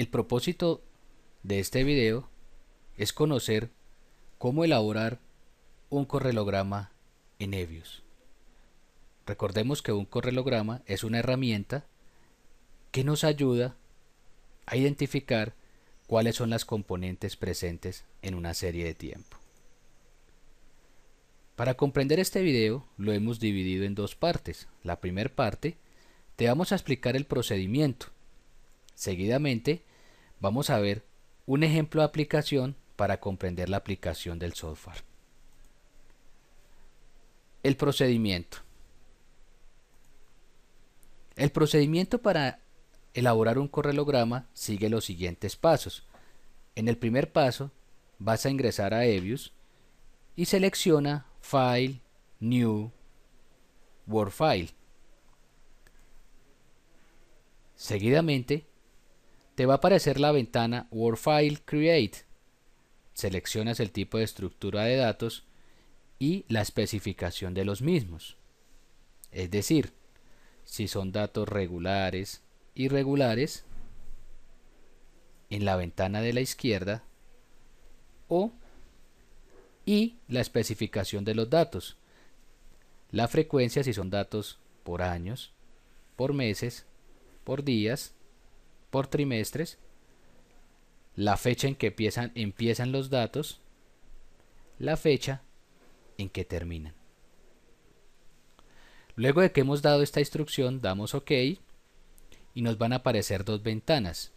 El propósito de este video es conocer cómo elaborar un correlograma en Evius. Recordemos que un correlograma es una herramienta que nos ayuda a identificar cuáles son las componentes presentes en una serie de tiempo. Para comprender este video lo hemos dividido en dos partes. La primera parte te vamos a explicar el procedimiento. Seguidamente Vamos a ver un ejemplo de aplicación para comprender la aplicación del software. El procedimiento. El procedimiento para elaborar un correlograma sigue los siguientes pasos. En el primer paso vas a ingresar a Evius y selecciona File, New, Word File. Seguidamente te va a aparecer la ventana Word File Create. Seleccionas el tipo de estructura de datos y la especificación de los mismos. Es decir, si son datos regulares, irregulares, en la ventana de la izquierda, o y la especificación de los datos. La frecuencia si son datos por años, por meses, por días, por trimestres, la fecha en que empiezan, los datos, la fecha en que terminan. Luego de que hemos dado esta instrucción, damos OK y nos van a aparecer dos ventanas.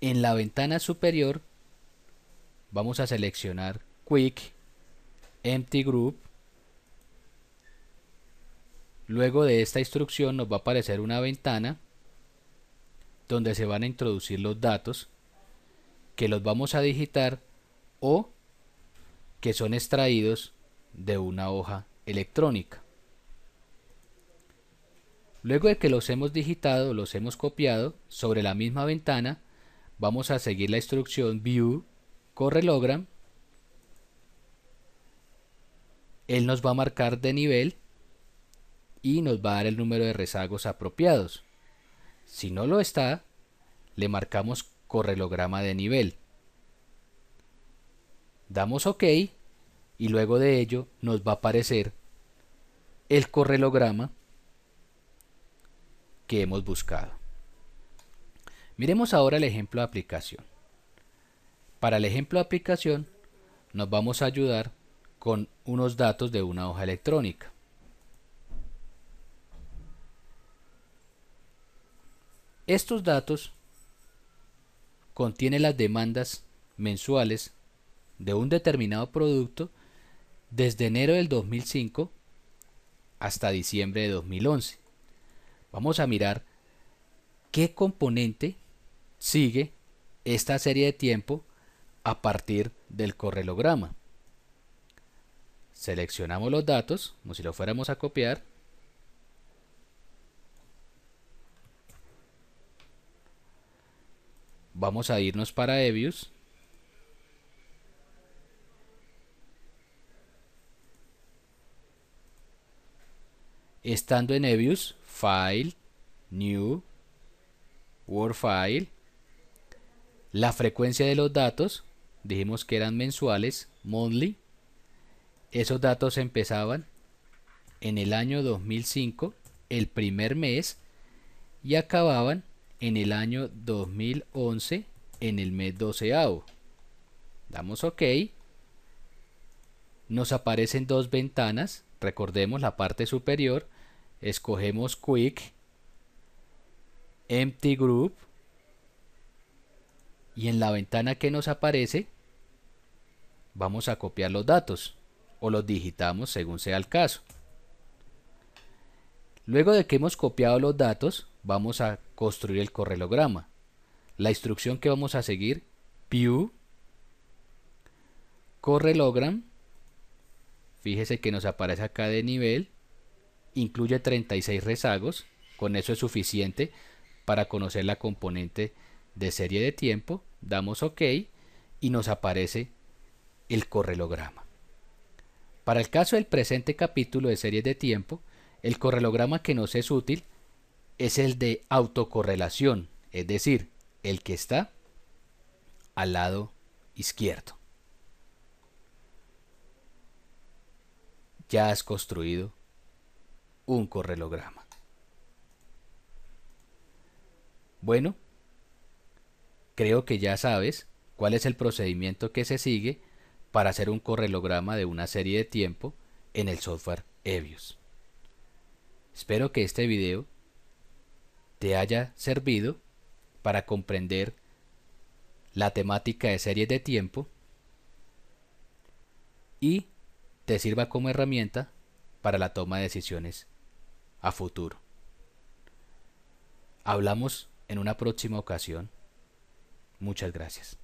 En la ventana superior vamos a seleccionar Quick, Empty Group. Luego de esta instrucción nos va a aparecer una ventana donde se van a introducir los datos que los vamos a digitar o que son extraídos de una hoja electrónica. Luego de que los hemos digitado, los hemos copiado sobre la misma ventana, vamos a seguir la instrucción view correlogram. Él nos va a marcar de nivel y nos va a dar el número de rezagos apropiados. Si no lo está, le marcamos correlograma de nivel. Damos OK y luego de ello nos va a aparecer el correlograma que hemos buscado. Miremos ahora el ejemplo de aplicación. Para el ejemplo de aplicación nos vamos a ayudar con unos datos de una hoja electrónica. Estos datos contiene las demandas mensuales de un determinado producto desde enero del 2005 hasta diciembre de 2011. Vamos a mirar qué componente sigue esta serie de tiempo a partir del correlograma. Seleccionamos los datos, como si lo fuéramos a copiar, vamos a irnos para EBIUS. Estando en EBIUS. File, New, Word File, la frecuencia de los datos, dijimos que eran mensuales, monthly, esos datos empezaban en el año 2005, el primer mes, y acababan en el año 2011 en el mes agosto. Damos OK. Nos aparecen dos ventanas. Recordemos la parte superior. Escogemos Quick, Empty Group. Y en la ventana que nos aparece, vamos a copiar los datos o los digitamos según sea el caso. Luego de que hemos copiado los datos, vamos a construir el correlograma. La instrucción que vamos a seguir, ...view... correlogram, fíjese que nos aparece acá de nivel, incluye 36 rezagos, con eso es suficiente para conocer la componente de serie de tiempo, damos OK y nos aparece el correlograma. Para el caso del presente capítulo de series de tiempo, el correlograma que nos es útil es el de autocorrelación, es decir, el que está al lado izquierdo. Ya has construido un correlograma. Bueno, creo que ya sabes cuál es el procedimiento que se sigue para hacer un correlograma de una serie de tiempo en el software Evius. Espero que este video te haya servido para comprender la temática de series de tiempo y te sirva como herramienta para la toma de decisiones a futuro. Hablamos en una próxima ocasión. Muchas gracias.